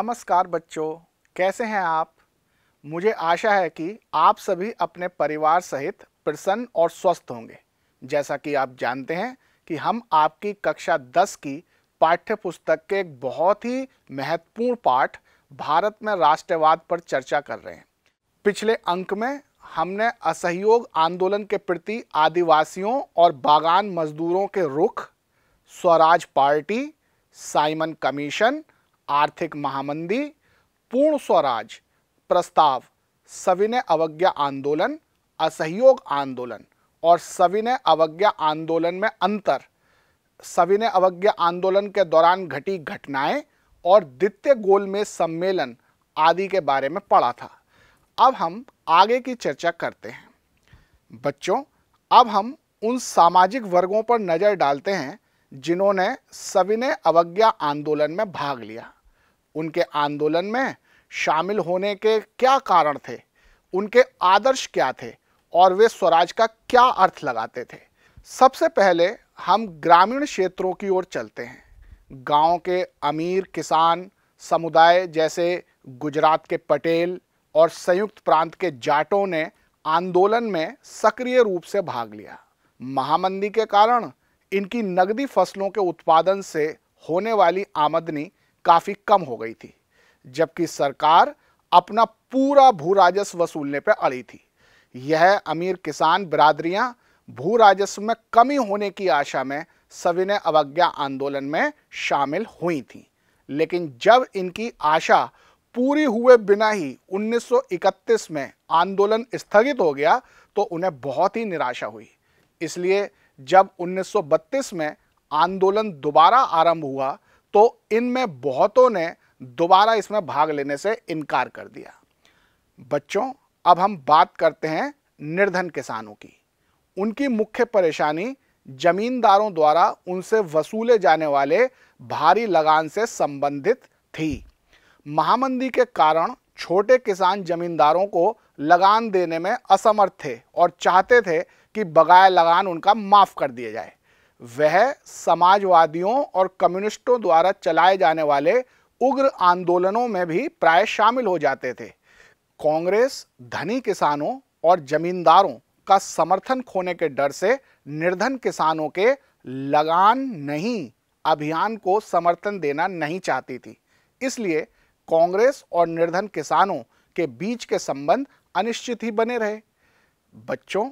नमस्कार बच्चों कैसे हैं आप मुझे आशा है कि आप सभी अपने परिवार सहित प्रसन्न और स्वस्थ होंगे जैसा कि आप जानते हैं कि हम आपकी कक्षा 10 की पाठ्य पुस्तक के एक बहुत ही महत्वपूर्ण पाठ भारत में राष्ट्रवाद पर चर्चा कर रहे हैं पिछले अंक में हमने असहयोग आंदोलन के प्रति आदिवासियों और बागान मजदूरों के रुख स्वराज पार्टी साइमन कमीशन आर्थिक महामंदी पूर्ण स्वराज प्रस्ताव सविनय अवज्ञा आंदोलन असहयोग आंदोलन और सविनय अवज्ञा आंदोलन में अंतर सविनय अवज्ञा आंदोलन के दौरान घटी घटनाएं और द्वितीय गोल में सम्मेलन आदि के बारे में पढ़ा था अब हम आगे की चर्चा करते हैं बच्चों अब हम उन सामाजिक वर्गों पर नज़र डालते हैं जिन्होंने सविनय अवज्ञा आंदोलन में भाग लिया उनके आंदोलन में शामिल होने के क्या कारण थे उनके आदर्श क्या थे और वे स्वराज का क्या अर्थ लगाते थे सबसे पहले हम ग्रामीण क्षेत्रों की ओर चलते हैं गांव के अमीर किसान समुदाय जैसे गुजरात के पटेल और संयुक्त प्रांत के जाटों ने आंदोलन में सक्रिय रूप से भाग लिया महामंदी के कारण इनकी नगदी फसलों के उत्पादन से होने वाली आमदनी काफ़ी कम हो गई थी जबकि सरकार अपना पूरा भू राजस्व वसूलने पर अड़ी थी यह अमीर किसान बिरादरियां भू राजस्व में कमी होने की आशा में सविनय अवज्ञा आंदोलन में शामिल हुई थीं लेकिन जब इनकी आशा पूरी हुए बिना ही 1931 में आंदोलन स्थगित हो गया तो उन्हें बहुत ही निराशा हुई इसलिए जब 1932 में आंदोलन दोबारा आरंभ हुआ तो इनमें बहुतों ने दोबारा इसमें भाग लेने से इनकार कर दिया बच्चों अब हम बात करते हैं निर्धन किसानों की उनकी मुख्य परेशानी जमींदारों द्वारा उनसे वसूले जाने वाले भारी लगान से संबंधित थी महामंदी के कारण छोटे किसान जमींदारों को लगान देने में असमर्थ थे और चाहते थे कि बगाया लगान उनका माफ़ कर दिया जाए वह समाजवादियों और कम्युनिस्टों द्वारा चलाए जाने वाले उग्र आंदोलनों में भी प्राय शामिल हो जाते थे कांग्रेस धनी किसानों और जमींदारों का समर्थन खोने के डर से निर्धन किसानों के लगान नहीं अभियान को समर्थन देना नहीं चाहती थी इसलिए कांग्रेस और निर्धन किसानों के बीच के संबंध अनिश्चित ही बने रहे बच्चों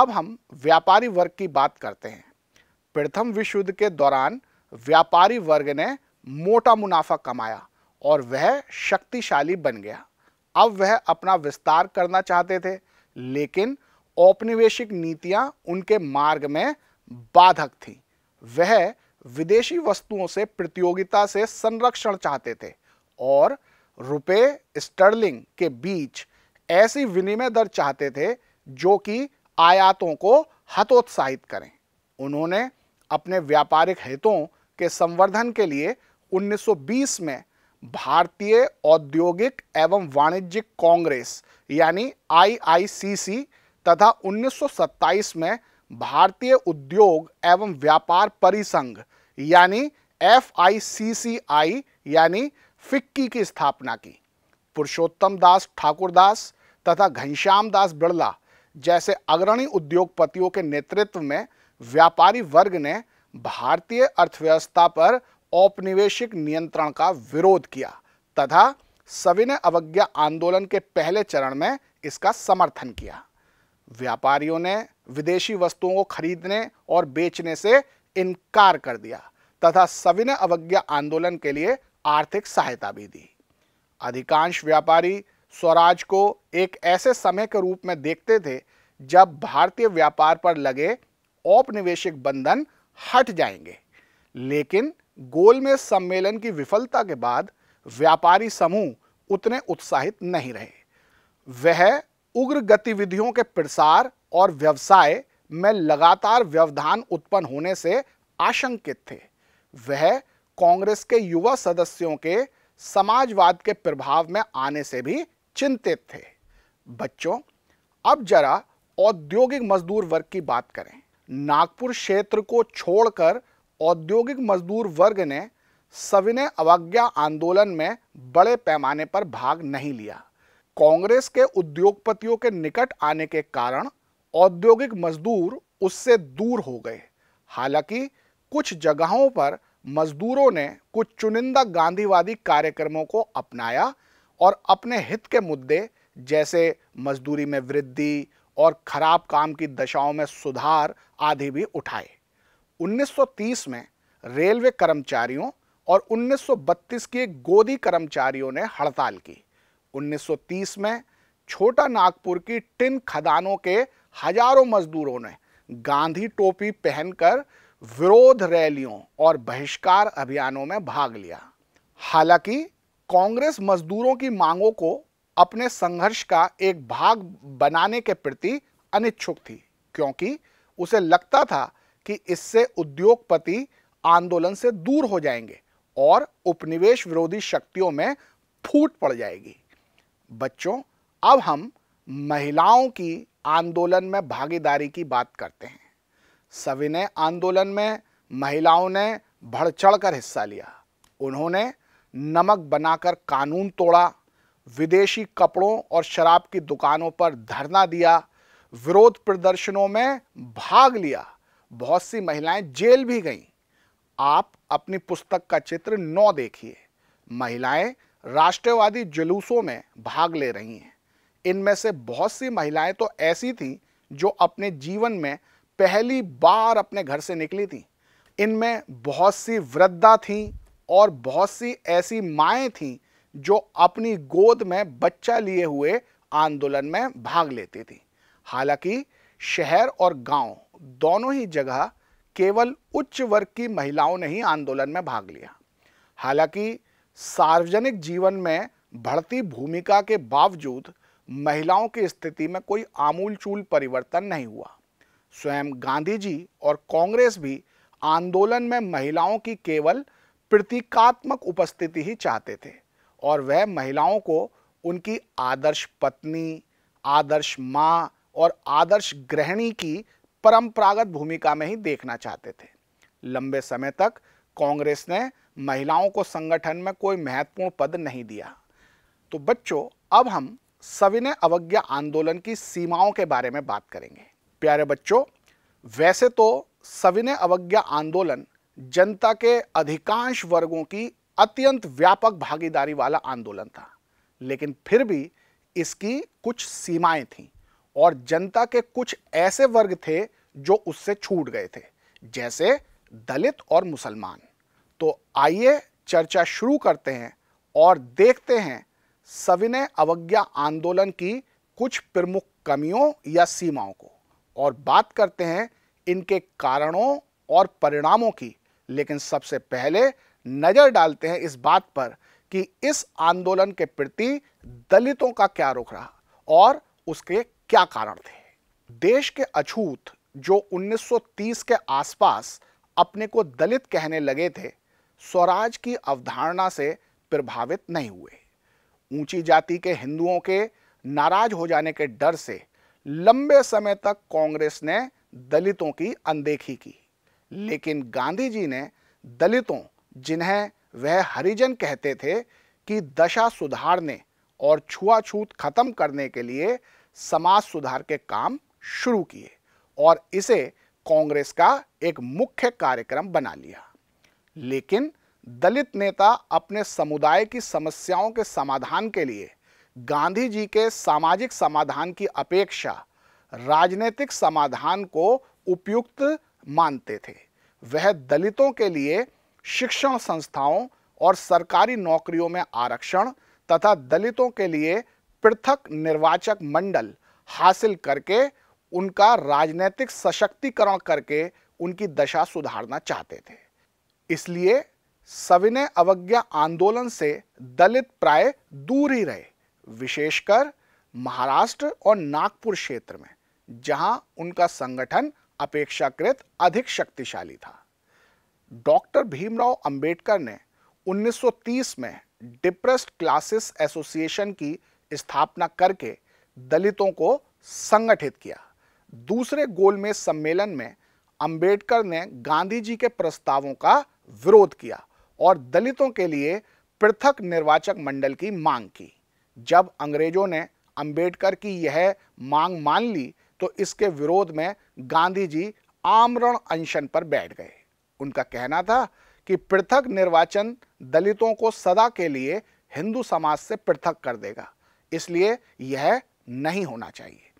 अब हम व्यापारी वर्ग की बात करते हैं प्रथम विश्व युद्ध के दौरान व्यापारी वर्ग ने मोटा मुनाफा कमाया और वह शक्तिशाली बन गया अब वह अपना विस्तार करना चाहते थे लेकिन औपनिवेशिक नीतियां उनके मार्ग में बाधक थीं वह विदेशी वस्तुओं से प्रतियोगिता से संरक्षण चाहते थे और रुपए स्टर्लिंग के बीच ऐसी विनिमय दर चाहते थे जो कि आयातों को हतोत्साहित करें उन्होंने अपने व्यापारिक हितों के संवर्धन के लिए 1920 में भारतीय औद्योगिक एवं वाणिज्यिक कांग्रेस यानी आईआईसीसी तथा 1927 में भारतीय उद्योग एवं व्यापार परिसंघ यानी एफ यानी फिक्की की स्थापना की पुरुषोत्तम दास ठाकुरदास तथा घनश्याम दास बिड़ला जैसे अग्रणी उद्योगपतियों के नेतृत्व में व्यापारी वर्ग ने भारतीय अर्थव्यवस्था पर औपनिवेशिक नियंत्रण का विरोध किया तथा सविनय अवज्ञा आंदोलन के पहले चरण में इसका समर्थन किया व्यापारियों ने विदेशी वस्तुओं को खरीदने और बेचने से इनकार कर दिया तथा सविनय अवज्ञा आंदोलन के लिए आर्थिक सहायता भी दी अधिकांश व्यापारी स्वराज को एक ऐसे समय के रूप में देखते थे जब भारतीय व्यापार पर लगे औपनिवेशिक बंधन हट जाएंगे लेकिन में सम्मेलन की विफलता के बाद व्यापारी समूह उतने उत्साहित नहीं रहे वह उग्र गतिविधियों के प्रसार और व्यवसाय में लगातार व्यवधान उत्पन्न होने से आशंकित थे वह कांग्रेस के युवा सदस्यों के समाजवाद के प्रभाव में आने से भी चिंतित थे बच्चों अब जरा औद्योगिक मजदूर वर्ग की बात करें नागपुर क्षेत्र को छोड़कर औद्योगिक मजदूर वर्ग ने सविनय अवज्ञा आंदोलन में बड़े पैमाने पर भाग नहीं लिया कांग्रेस के उद्योगपतियों के निकट आने के कारण औद्योगिक मजदूर उससे दूर हो गए हालांकि कुछ जगहों पर मजदूरों ने कुछ चुनिंदा गांधीवादी कार्यक्रमों को अपनाया और अपने हित के मुद्दे जैसे मजदूरी में वृद्धि और खराब काम की दशाओं में सुधार आधे भी उठाए 1930 में रेलवे कर्मचारियों और 1932 के गोदी कर्मचारियों ने हड़ताल की 1930 में छोटा नागपुर की टिन खदानों के हजारों मजदूरों ने गांधी टोपी पहनकर विरोध रैलियों और बहिष्कार अभियानों में भाग लिया हालांकि कांग्रेस मजदूरों की मांगों को अपने संघर्ष का एक भाग बनाने के प्रति अनिच्छुक थी क्योंकि उसे लगता था कि इससे उद्योगपति आंदोलन से दूर हो जाएंगे और उपनिवेश विरोधी शक्तियों में फूट पड़ जाएगी बच्चों अब हम महिलाओं की आंदोलन में भागीदारी की बात करते हैं सविनय आंदोलन में महिलाओं ने बढ़ चढ़ हिस्सा लिया उन्होंने नमक बनाकर कानून तोड़ा विदेशी कपड़ों और शराब की दुकानों पर धरना दिया विरोध प्रदर्शनों में भाग लिया बहुत सी महिलाएं जेल भी गईं आप अपनी पुस्तक का चित्र नौ देखिए महिलाएं राष्ट्रवादी जुलूसों में भाग ले रही हैं इनमें से बहुत सी महिलाएं तो ऐसी थीं जो अपने जीवन में पहली बार अपने घर से निकली थीं इनमें बहुत सी वृद्धा थीं और बहुत सी ऐसी माएँ थीं जो अपनी गोद में बच्चा लिए हुए आंदोलन में भाग लेती थीं हालांकि शहर और गांव दोनों ही जगह केवल उच्च वर्ग की महिलाओं ने ही आंदोलन में भाग लिया हालांकि सार्वजनिक जीवन में बढ़ती भूमिका के बावजूद महिलाओं की स्थिति में कोई आमूलचूल परिवर्तन नहीं हुआ स्वयं गांधी जी और कांग्रेस भी आंदोलन में महिलाओं की केवल प्रतीकात्मक उपस्थिति ही चाहते थे और वह महिलाओं को उनकी आदर्श पत्नी आदर्श माँ और आदर्श ग्रहणी की परंपरागत भूमिका में ही देखना चाहते थे लंबे समय तक कांग्रेस ने महिलाओं को संगठन में कोई महत्वपूर्ण पद नहीं दिया तो बच्चों अब हम सविनय अवज्ञा आंदोलन की सीमाओं के बारे में बात करेंगे प्यारे बच्चों वैसे तो सविनय अवज्ञा आंदोलन जनता के अधिकांश वर्गों की अत्यंत व्यापक भागीदारी वाला आंदोलन था लेकिन फिर भी इसकी कुछ सीमाएं थीं और जनता के कुछ ऐसे वर्ग थे जो उससे छूट गए थे जैसे दलित और मुसलमान तो आइए चर्चा शुरू करते हैं और देखते हैं सविनय अवज्ञा आंदोलन की कुछ प्रमुख कमियों या सीमाओं को और बात करते हैं इनके कारणों और परिणामों की लेकिन सबसे पहले नज़र डालते हैं इस बात पर कि इस आंदोलन के प्रति दलितों का क्या रुख रहा और उसके क्या कारण थे देश के अछूत जो 1930 के आसपास अपने को दलित कहने लगे थे स्वराज की अवधारणा से प्रभावित नहीं हुए ऊंची जाति के हिंदुओं के नाराज हो जाने के डर से लंबे समय तक कांग्रेस ने दलितों की अनदेखी की लेकिन गांधी जी ने दलितों जिन्हें वह हरिजन कहते थे कि दशा सुधारने और छुआछूत खत्म करने के लिए समाज सुधार के काम शुरू किए और इसे कांग्रेस का एक मुख्य कार्यक्रम बना लिया लेकिन दलित नेता अपने समुदाय की समस्याओं के समाधान के लिए गांधी जी के सामाजिक समाधान की अपेक्षा राजनीतिक समाधान को उपयुक्त मानते थे वह दलितों के लिए शिक्षण संस्थाओं और सरकारी नौकरियों में आरक्षण तथा दलितों के लिए पृथक निर्वाचक मंडल हासिल करके उनका राजनीतिक सशक्तिकरण करके उनकी दशा सुधारना चाहते थे इसलिए सविनय अवज्ञा आंदोलन से दलित प्राय दूर ही रहे विशेषकर महाराष्ट्र और नागपुर क्षेत्र में जहां उनका संगठन अपेक्षाकृत अधिक शक्तिशाली था डॉक्टर भीमराव अंबेडकर ने 1930 में डिप्रेस्ड क्लासेस एसोसिएशन की स्थापना करके दलितों को संगठित किया दूसरे गोलमेज सम्मेलन में अंबेडकर ने गांधी जी के प्रस्तावों का विरोध किया और दलितों के लिए पृथक निर्वाचक मंडल की मांग की जब अंग्रेजों ने अंबेडकर की यह मांग मान ली तो इसके विरोध में गांधी जी आमरण अनशन पर बैठ गए उनका कहना था कि पृथक निर्वाचन दलितों को सदा के लिए हिंदू समाज से पृथक कर देगा इसलिए यह नहीं होना चाहिए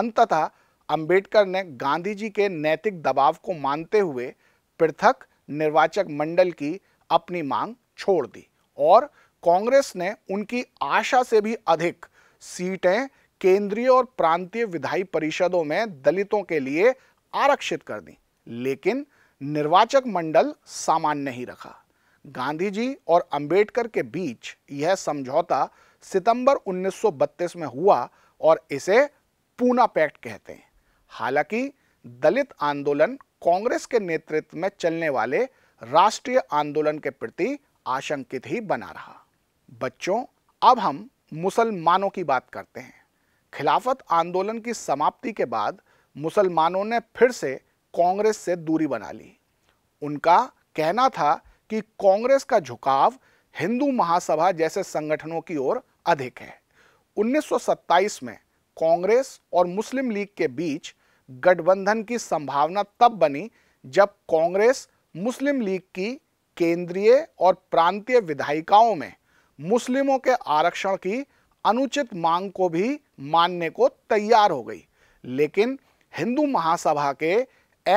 अंततः अंबेडकर ने गांधी जी के नैतिक दबाव को मानते हुए पृथक निर्वाचक मंडल की अपनी मांग छोड़ दी और कांग्रेस ने उनकी आशा से भी अधिक सीटें केंद्रीय और प्रांतीय विधायी परिषदों में दलितों के लिए आरक्षित कर दी लेकिन निर्वाचक मंडल सामान्य ही रखा गांधी जी और अंबेडकर के बीच यह समझौता सितंबर 1932 में हुआ और इसे पूना पैक्ट कहते हैं हालांकि दलित आंदोलन कांग्रेस के नेतृत्व में चलने वाले राष्ट्रीय आंदोलन के प्रति आशंकित ही बना रहा बच्चों अब हम मुसलमानों की बात करते हैं खिलाफत आंदोलन की समाप्ति के बाद मुसलमानों ने फिर से कांग्रेस से दूरी बना ली उनका कहना था कि कांग्रेस का झुकाव हिंदू महासभा जैसे संगठनों की ओर अधिक है 1927 में कांग्रेस और मुस्लिम लीग के बीच गठबंधन की संभावना तब बनी जब कांग्रेस मुस्लिम लीग की केंद्रीय और प्रांतीय विधायिकाओं में मुस्लिमों के आरक्षण की अनुचित मांग को भी मानने को तैयार हो गई लेकिन हिंदू महासभा के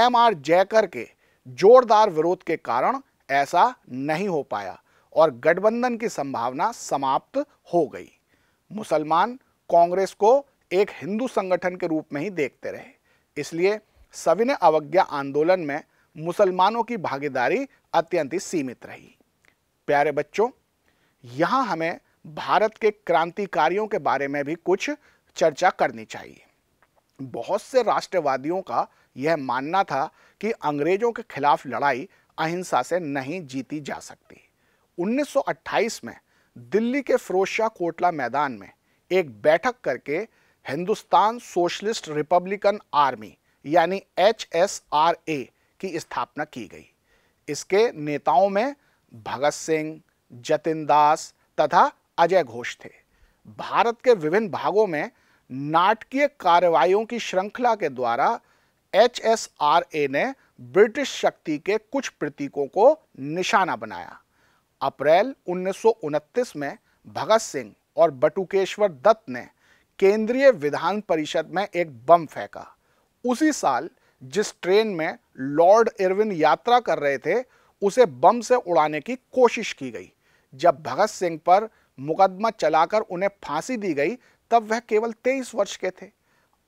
एम आर जयकर के जोरदार विरोध के कारण ऐसा नहीं हो पाया और गठबंधन की संभावना समाप्त हो गई मुसलमान कांग्रेस को एक हिंदू संगठन के रूप में ही देखते रहे इसलिए सविनय अवज्ञा आंदोलन में मुसलमानों की भागीदारी अत्यंत सीमित रही प्यारे बच्चों यहाँ हमें भारत के क्रांतिकारियों के बारे में भी कुछ चर्चा करनी चाहिए बहुत से राष्ट्रवादियों का यह मानना था कि अंग्रेजों के खिलाफ लड़ाई अहिंसा से नहीं जीती जा सकती 1928 में दिल्ली के फिरोजशाह कोटला मैदान में एक बैठक करके हिंदुस्तान सोशलिस्ट रिपब्लिकन आर्मी यानी एच की स्थापना की गई इसके नेताओं में भगत सिंह जतिन दास तथा अजय घोष थे भारत के विभिन्न भागों में नाटकीय कार्रवाइयों की श्रृंखला के द्वारा एच ने ब्रिटिश शक्ति के कुछ प्रतीकों को निशाना बनाया अप्रैल उन्नीस में भगत सिंह और बटुकेश्वर दत्त ने केंद्रीय विधान परिषद में एक बम फेंका उसी साल जिस ट्रेन में लॉर्ड इरविन यात्रा कर रहे थे उसे बम से उड़ाने की कोशिश की गई जब भगत सिंह पर मुकदमा चलाकर उन्हें फांसी दी गई तब वह केवल तेईस वर्ष के थे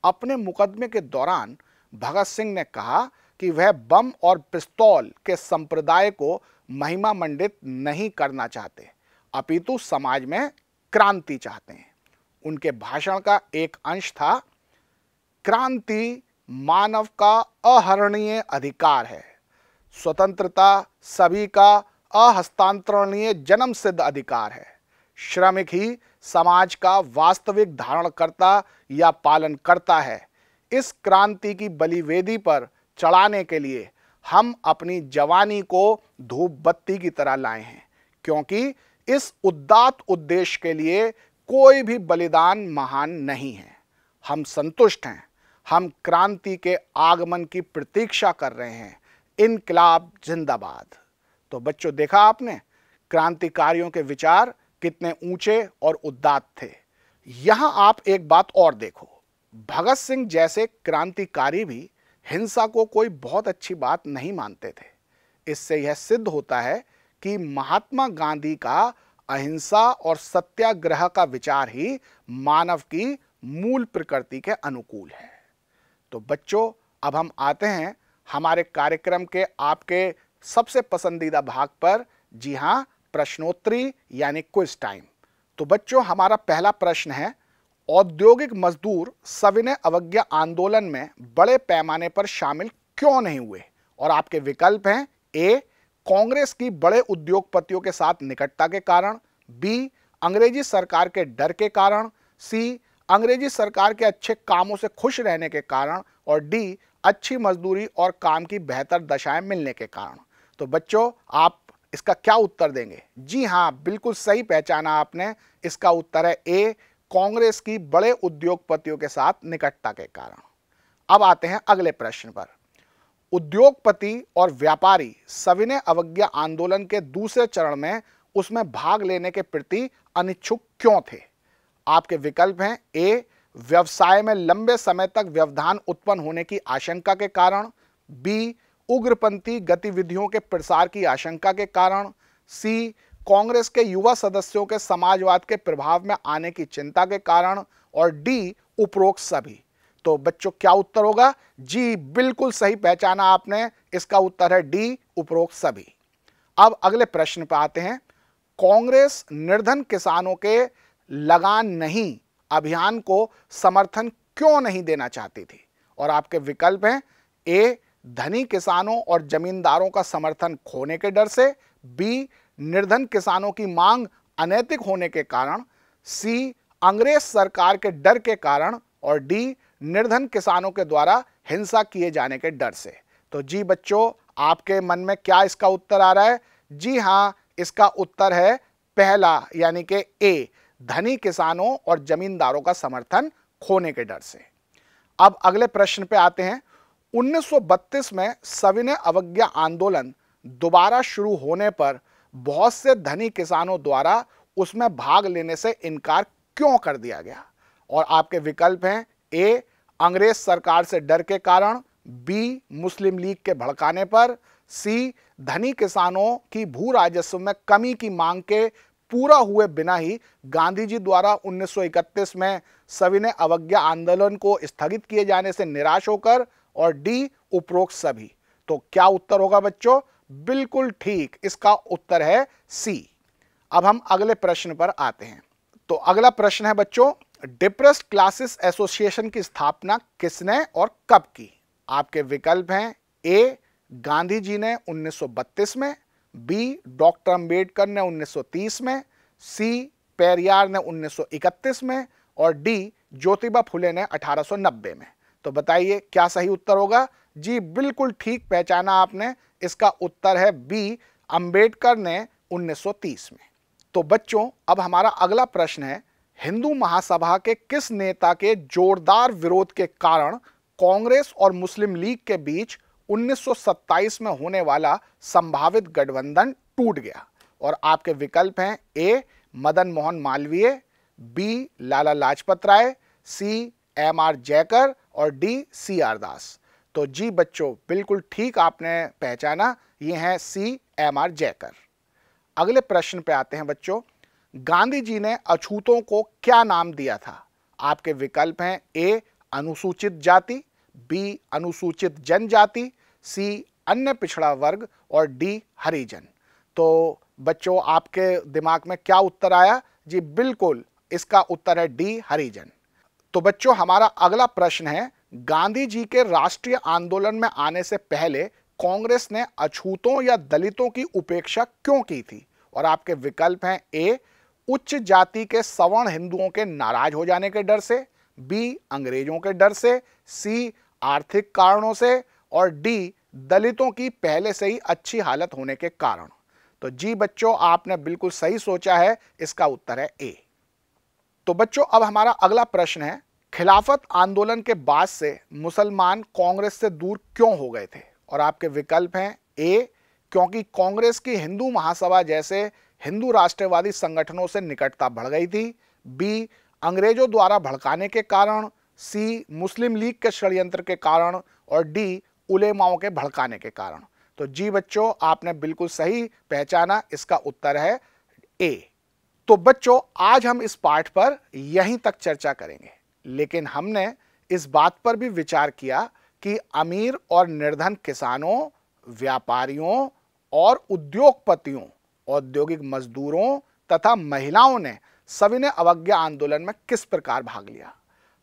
अपने मुकदमे के दौरान भगत सिंह ने कहा कि वह बम और पिस्तौल के संप्रदाय को महिमा मंडित नहीं करना चाहते अपितु समाज में क्रांति चाहते हैं उनके भाषण का एक अंश था क्रांति मानव का अहरणीय अधिकार है स्वतंत्रता सभी का अहस्तांतरणीय जन्म सिद्ध अधिकार है श्रमिक ही समाज का वास्तविक धारणकर्ता या पालन करता है इस क्रांति की बलिवेदी पर चढ़ाने के लिए हम अपनी जवानी को धूप बत्ती की तरह लाए हैं क्योंकि इस उद्दात उद्देश्य के लिए कोई भी बलिदान महान नहीं है हम संतुष्ट हैं हम क्रांति के आगमन की प्रतीक्षा कर रहे हैं इनकलाब जिंदाबाद तो बच्चों देखा आपने क्रांतिकारियों के विचार कितने ऊंचे और उदात थे यहां आप एक बात और देखो भगत सिंह जैसे क्रांतिकारी भी हिंसा को कोई बहुत अच्छी बात नहीं मानते थे इससे यह सिद्ध होता है कि महात्मा गांधी का अहिंसा और सत्याग्रह का विचार ही मानव की मूल प्रकृति के अनुकूल है तो बच्चों अब हम आते हैं हमारे कार्यक्रम के आपके सबसे पसंदीदा भाग पर जी हाँ प्रश्नोत्तरी यानी क्विज टाइम तो बच्चों हमारा पहला प्रश्न है औद्योगिक मजदूर सविनय अवज्ञा आंदोलन में बड़े पैमाने पर शामिल क्यों नहीं हुए और आपके विकल्प हैं ए कांग्रेस की बड़े उद्योगपतियों के साथ निकटता के कारण बी अंग्रेजी सरकार के डर के कारण सी अंग्रेजी सरकार के अच्छे कामों से खुश रहने के कारण और डी अच्छी मजदूरी और काम की बेहतर दशाएं मिलने के कारण तो बच्चों आप इसका क्या उत्तर देंगे जी हाँ बिल्कुल सही पहचाना आपने इसका उत्तर है ए कांग्रेस की बड़े उद्योगपतियों के साथ निकटता के कारण अब आते हैं अगले प्रश्न पर उद्योगपति और व्यापारी सविनय अवज्ञा आंदोलन के दूसरे चरण में उसमें भाग लेने के प्रति अनिच्छुक क्यों थे आपके विकल्प हैं ए व्यवसाय में लंबे समय तक व्यवधान उत्पन्न होने की आशंका के कारण बी उग्रपंथी गतिविधियों के प्रसार की आशंका के कारण सी कांग्रेस के युवा सदस्यों के समाजवाद के प्रभाव में आने की चिंता के कारण और डी उपरोक्त सभी तो बच्चों क्या उत्तर होगा जी बिल्कुल सही पहचाना आपने इसका उत्तर है डी उपरोक्त सभी अब अगले प्रश्न पर आते हैं कांग्रेस निर्धन किसानों के लगान नहीं अभियान को समर्थन क्यों नहीं देना चाहती थी और आपके विकल्प हैं ए धनी किसानों और जमींदारों का समर्थन खोने के डर से बी निर्धन किसानों की मांग अनैतिक होने के कारण सी अंग्रेज सरकार के डर के कारण और डी निर्धन किसानों के द्वारा हिंसा किए जाने के डर से तो जी बच्चों आपके मन में क्या इसका उत्तर आ रहा है जी हाँ इसका उत्तर है पहला यानी कि ए धनी किसानों और जमींदारों का समर्थन खोने के डर से अब अगले प्रश्न पे आते हैं 1932 में सविनय अवज्ञा आंदोलन दोबारा शुरू होने पर बहुत से धनी किसानों द्वारा उसमें भाग लेने से इनकार क्यों कर दिया गया और आपके विकल्प हैं ए अंग्रेज सरकार से डर के कारण बी मुस्लिम लीग के भड़काने पर सी धनी किसानों की भू राजस्व में कमी की मांग के पूरा हुए बिना ही गांधी जी द्वारा 1931 में सविनय अवज्ञा आंदोलन को स्थगित किए जाने से निराश होकर और डी उपरोक्त सभी तो क्या उत्तर होगा बच्चों बिल्कुल ठीक इसका उत्तर है सी अब हम अगले प्रश्न पर आते हैं तो अगला प्रश्न है बच्चों डिप्रेस क्लासेस एसोसिएशन की स्थापना किसने और कब की आपके विकल्प हैं ए गांधी जी ने 1932 में बी डॉक्टर अंबेडकर ने 1930 में सी पेरियार ने 1931 में और डी ज्योतिबा फुले ने 1890 में तो बताइए क्या सही उत्तर होगा जी बिल्कुल ठीक पहचाना आपने इसका उत्तर है बी अंबेडकर ने 1930 में तो बच्चों अब हमारा अगला प्रश्न है हिंदू महासभा के किस नेता के जोरदार विरोध के कारण कांग्रेस और मुस्लिम लीग के बीच 1927 में होने वाला संभावित गठबंधन टूट गया और आपके विकल्प हैं A Madan Mohan Malviya B Lala Lajpat Rai C M R Jayakar और डी सी आर दास तो जी बच्चों बिल्कुल ठीक आपने पहचाना ये हैं सी एम आर जयकर अगले प्रश्न पे आते हैं बच्चों गांधी जी ने अछूतों को क्या नाम दिया था आपके विकल्प हैं ए अनुसूचित जाति बी अनुसूचित जनजाति सी अन्य पिछड़ा वर्ग और डी हरिजन तो बच्चों आपके दिमाग में क्या उत्तर आया जी बिल्कुल इसका उत्तर है डी हरिजन तो बच्चों हमारा अगला प्रश्न है गांधी जी के राष्ट्रीय आंदोलन में आने से पहले कांग्रेस ने अछूतों या दलितों की उपेक्षा क्यों की थी और आपके विकल्प हैं ए उच्च जाति के सवर्ण हिंदुओं के नाराज हो जाने के डर से बी अंग्रेजों के डर से सी आर्थिक कारणों से और डी दलितों की पहले से ही अच्छी हालत होने के कारण तो जी बच्चों आपने बिल्कुल सही सोचा है इसका उत्तर है ए तो बच्चों अब हमारा अगला प्रश्न है खिलाफत आंदोलन के बाद से मुसलमान कांग्रेस से दूर क्यों हो गए थे और आपके विकल्प हैं ए क्योंकि कांग्रेस की हिंदू महासभा जैसे हिंदू राष्ट्रवादी संगठनों से निकटता बढ़ गई थी बी अंग्रेजों द्वारा भड़काने के कारण सी मुस्लिम लीग के षड्यंत्र के कारण और डी उलेमाओं के भड़काने के कारण तो जी बच्चों आपने बिल्कुल सही पहचाना इसका उत्तर है ए तो बच्चों आज हम इस पाठ पर यहीं तक चर्चा करेंगे लेकिन हमने इस बात पर भी विचार किया कि अमीर और निर्धन किसानों व्यापारियों और उद्योगपतियों औद्योगिक मजदूरों तथा महिलाओं ने सविनय अवज्ञा आंदोलन में किस प्रकार भाग लिया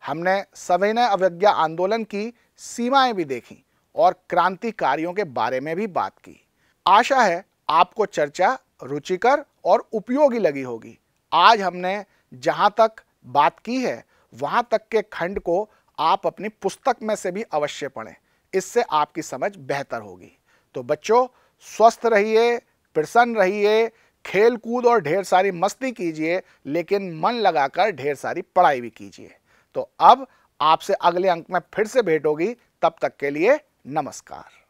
हमने सविनय अवज्ञा आंदोलन की सीमाएं भी देखी और क्रांतिकारियों के बारे में भी बात की आशा है आपको चर्चा रुचिकर और उपयोगी लगी होगी आज हमने जहां तक बात की है वहाँ तक के खंड को आप अपनी पुस्तक में से भी अवश्य पढ़ें इससे आपकी समझ बेहतर होगी तो बच्चों स्वस्थ रहिए प्रसन्न रहिए खेल कूद और ढेर सारी मस्ती कीजिए लेकिन मन लगाकर ढेर सारी पढ़ाई भी कीजिए तो अब आपसे अगले अंक में फिर से भेंट होगी तब तक के लिए नमस्कार